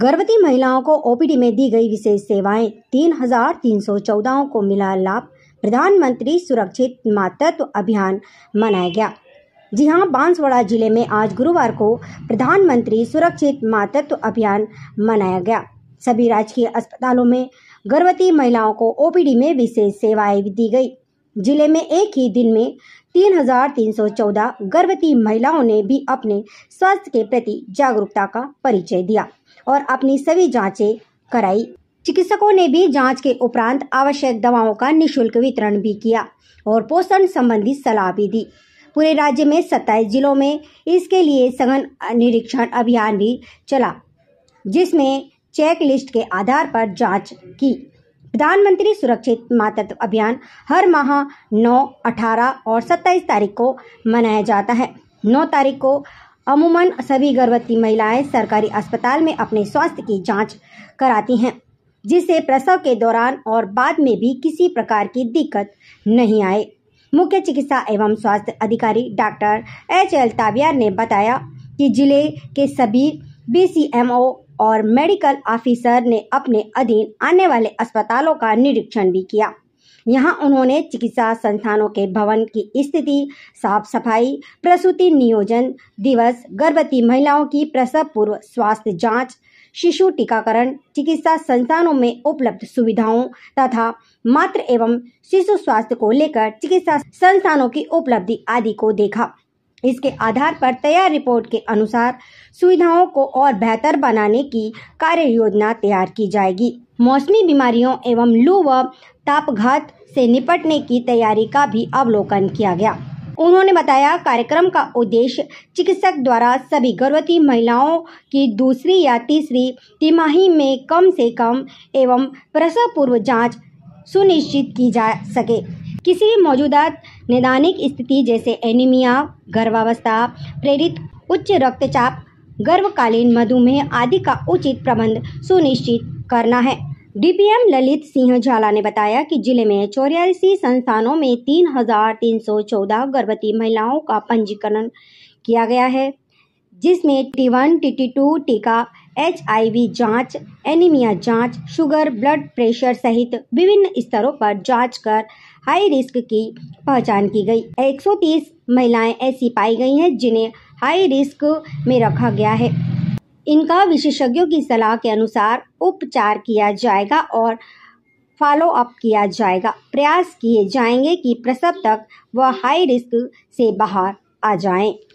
गर्भवती महिलाओं को ओपीडी में दी गई विशेष सेवाएं तीन हजार तीन सौ चौदह को मिला लाभ प्रधानमंत्री सुरक्षित मातृत्व अभियान मनाया गया जी हाँ बांसवाड़ा जिले में आज गुरुवार को प्रधानमंत्री सुरक्षित मातृत्व अभियान मनाया गया सभी राजकीय अस्पतालों में गर्भवती महिलाओं को ओपीडी में विशेष सेवाएं दी गई जिले में एक ही दिन में 3,314 गर्भवती महिलाओं ने भी अपने स्वास्थ्य के प्रति जागरूकता का परिचय दिया और अपनी सभी जांचें कराई चिकित्सकों ने भी जांच के उपरांत आवश्यक दवाओं का निशुल्क वितरण भी किया और पोषण संबंधी सलाह भी दी पूरे राज्य में सत्ताईस जिलों में इसके लिए सघन निरीक्षण अभियान भी चला जिसमें चेक लिस्ट के आधार पर जांच की प्रधानमंत्री सुरक्षित मातृत्व अभियान हर माह 9, 18 और 27 तारीख को मनाया जाता है 9 तारीख को अमूमन सभी गर्भवती महिलाएं सरकारी अस्पताल में अपने स्वास्थ्य की जांच कराती हैं जिससे प्रसव के दौरान और बाद में भी किसी प्रकार की दिक्कत नहीं आए मुख्य चिकित्सा एवं स्वास्थ्य अधिकारी डॉक्टर एच एल ताबियार ने बताया कि जिले के सभी बी और मेडिकल ऑफिसर ने अपने अधीन आने वाले अस्पतालों का निरीक्षण भी किया यहां उन्होंने चिकित्सा संस्थानों के भवन की स्थिति साफ सफाई प्रसूति नियोजन दिवस गर्भवती महिलाओं की प्रसव पूर्व स्वास्थ्य जांच शिशु टीकाकरण चिकित्सा संस्थानों में उपलब्ध सुविधाओं तथा मात्र एवं शिशु स्वास्थ्य को लेकर चिकित्सा संस्थानों की उपलब्धि आदि को देखा इसके आधार पर तैयार रिपोर्ट के अनुसार सुविधाओं को और बेहतर बनाने की कार्य योजना तैयार की जाएगी मौसमी बीमारियों एवं लू व तापघात से निपटने की तैयारी का भी अवलोकन किया गया उन्होंने बताया कार्यक्रम का उद्देश्य चिकित्सक द्वारा सभी गर्भवती महिलाओं की दूसरी या तीसरी तिमाही में कम से कम एवं प्रसव पूर्व जांच सुनिश्चित की जा सके किसी भी मौजूदा नैदानिक स्थिति जैसे एनीमिया गर्भावस्था प्रेरित उच्च रक्तचाप गर्भकालीन मधुमेह आदि का उचित प्रबंध सुनिश्चित करना है डीपीएम ललित सिंह झाला ने बताया कि जिले में चौरासी संस्थानों में 3,314 गर्भवती महिलाओं का पंजीकरण किया गया है जिसमें टी वन टी टू टीका एच जांच एनीमिया जांच शुगर ब्लड प्रेशर सहित विभिन्न स्तरों पर जांच कर हाई रिस्क की पहचान की गई 130 महिलाएं ऐसी पाई गई हैं जिन्हें हाई रिस्क में रखा गया है इनका विशेषज्ञों की सलाह के अनुसार उपचार किया जाएगा और फॉलो अप किया जाएगा प्रयास किए जाएंगे कि प्रसव तक वह हाई रिस्क से बाहर आ जाएं।